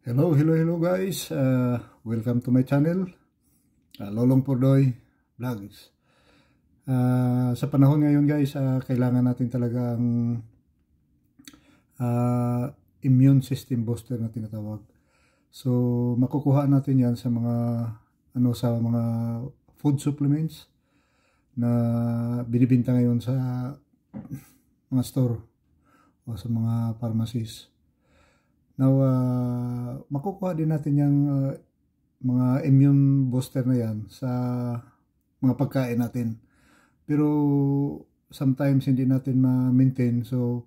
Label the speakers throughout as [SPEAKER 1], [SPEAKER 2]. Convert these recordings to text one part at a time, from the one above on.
[SPEAKER 1] Hello, hello, hello guys. Uh, welcome to my channel. Uh, Lolong Pordoy Vlogs. Uh, sa panahon ngayon guys, uh, kailangan natin talaga ang uh, immune system booster na tinatawag. So, makukuha natin 'yan sa mga ano sa mga food supplements na binibenta ngayon sa mga store o sa mga pharmacies. Now, uh, makukuha din natin yung uh, mga immune booster na yan sa mga pagkain natin. Pero sometimes hindi natin ma-maintain so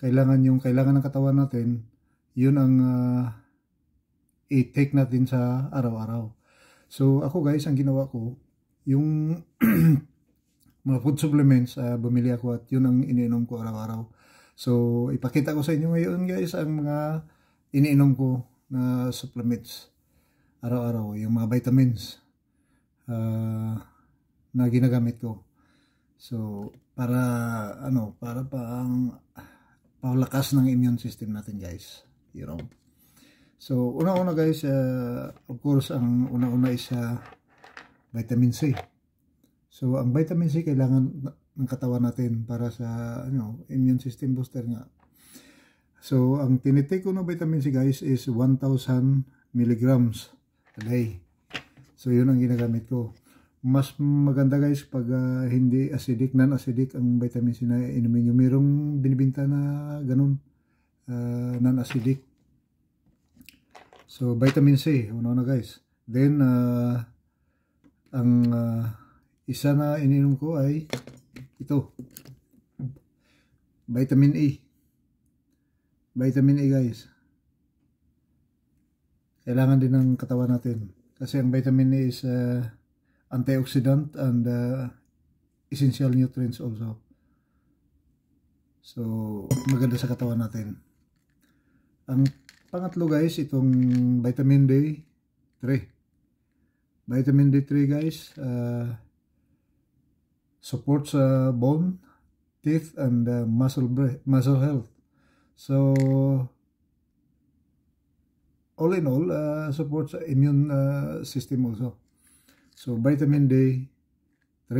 [SPEAKER 1] kailangan yung kailangan ng katawan natin yun ang uh, i-take natin sa araw-araw. So ako guys, ang ginawa ko yung mga food supplements uh, bumili ako at yun ang iniinom ko araw-araw. So ipakita ko sa inyo ngayon guys ang mga iniinom ko na supplements araw-araw, yung mga vitamins uh, na ginagamit ko. So, para ano, para pang palakas ng immune system natin, guys. You know. So, una-una guys, uh, of course, ang una-una is uh, vitamin C. So, ang vitamin C kailangan ng katawan natin para sa ano, immune system booster nga. So, ang tinitake ko ng vitamin C guys is 1,000 milligrams a day. So, yun ang ginagamit ko. Mas maganda guys pag uh, hindi acidic, non-acidic ang vitamin C na inumin nyo. Merong binibinta na ganun, uh, non-acidic. So, vitamin C, una na guys. Then, uh, ang uh, isa na ininom ko ay ito, vitamin E vitamin A guys kailangan din ng katawan natin kasi ang vitamin A is uh, antioxidant and uh, essential nutrients also so maganda sa katawan natin ang pangatlo guys itong vitamin D3 vitamin D3 guys uh, supports uh, bone teeth and uh, muscle muscle health So, all in all, uh, supports immune uh, system also. So, vitamin D3.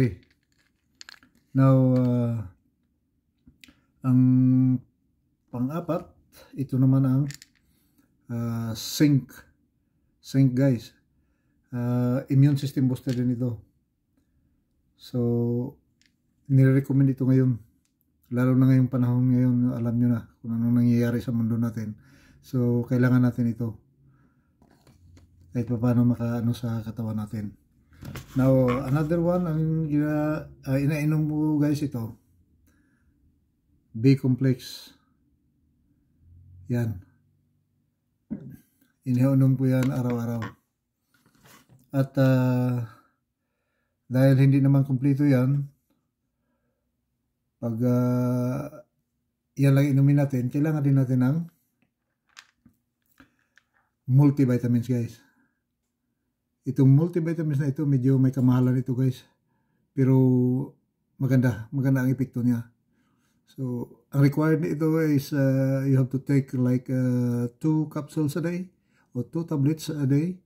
[SPEAKER 1] Now, uh, ang pang-apat, ito naman ang uh, zinc. Zinc guys. Uh, immune system booster din ito. So, nire-recommend ito ngayon. Lalo na ngayong panahon ngayon, alam nyo na kung ano nangyayari sa mundo natin. So, kailangan natin ito. Kahit pa paano makaano sa katawan natin. Now, another one, ang gina, uh, ah, inainom mo guys ito. B-complex. Yan. Iniinom ko yan araw-araw. At uh, dahil hindi naman kumpleto yan, pag uh, yan lang inumin natin, kailangan din natin ng multivitamins guys. Itong multivitamins na ito, medyo may kamahalan ito guys. Pero maganda, maganda ang epekto niya. So, ang required nito is uh, you have to take like uh, two capsules a day or 2 tablets a day.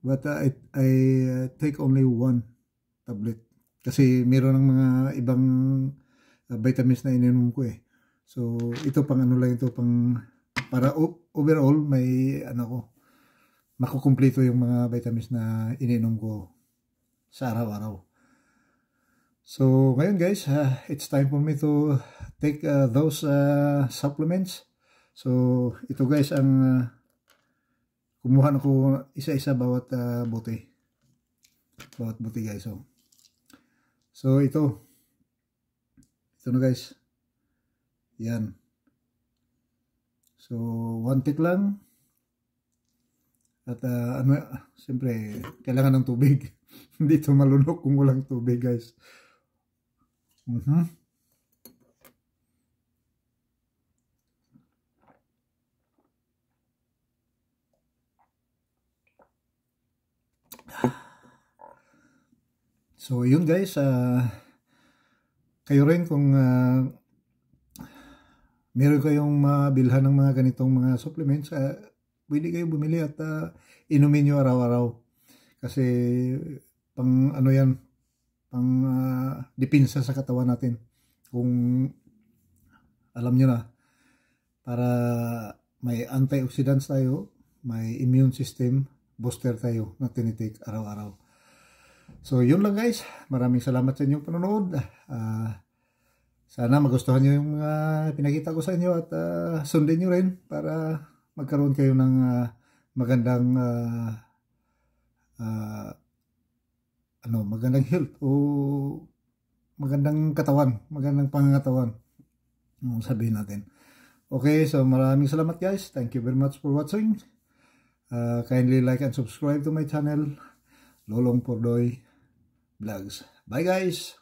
[SPEAKER 1] But uh, I, I uh, take only one tablet. Kasi meron ng mga ibang uh, vitamins na ininom ko eh. So, ito pang ano lang ito, pang para overall may ano ko, makukumpleto yung mga vitamins na ininom ko sa araw-araw. So, ngayon guys, uh, it's time for me to take uh, those uh, supplements. So, ito guys ang uh, kumuha na ko isa-isa bawat uh, bote. Bawat bote guys. So, oh. so ito. Ito na guys. Yan. So, one tick lang. At uh, ano, siyempre, kailangan ng tubig. Hindi ito malunok kung walang tubig, guys. Uh mm-hmm. -huh. So, yun guys. Uh, kayo rin kung uh, meron kayong mabilhan ng mga ganitong mga supplements, uh, pwede kayo bumili at uh, inumin nyo araw-araw. Kasi pang ano yan, pang uh, ah, dipinsa sa katawan natin. Kung alam nyo na, para may antioxidants tayo, may immune system, booster tayo na tinitake araw-araw. So yun lang guys, maraming salamat sa inyong panonood. Uh, sana magustuhan nyo yung uh, pinakita ko sa inyo at uh, sundin nyo rin para magkaroon kayo ng uh, magandang uh, uh, ano, magandang health o magandang katawan, magandang pangangatawan. Ang sabihin natin. Okay, so maraming salamat guys. Thank you very much for watching. Uh, kindly like and subscribe to my channel. Lolong Pordoy Vlogs. Bye guys!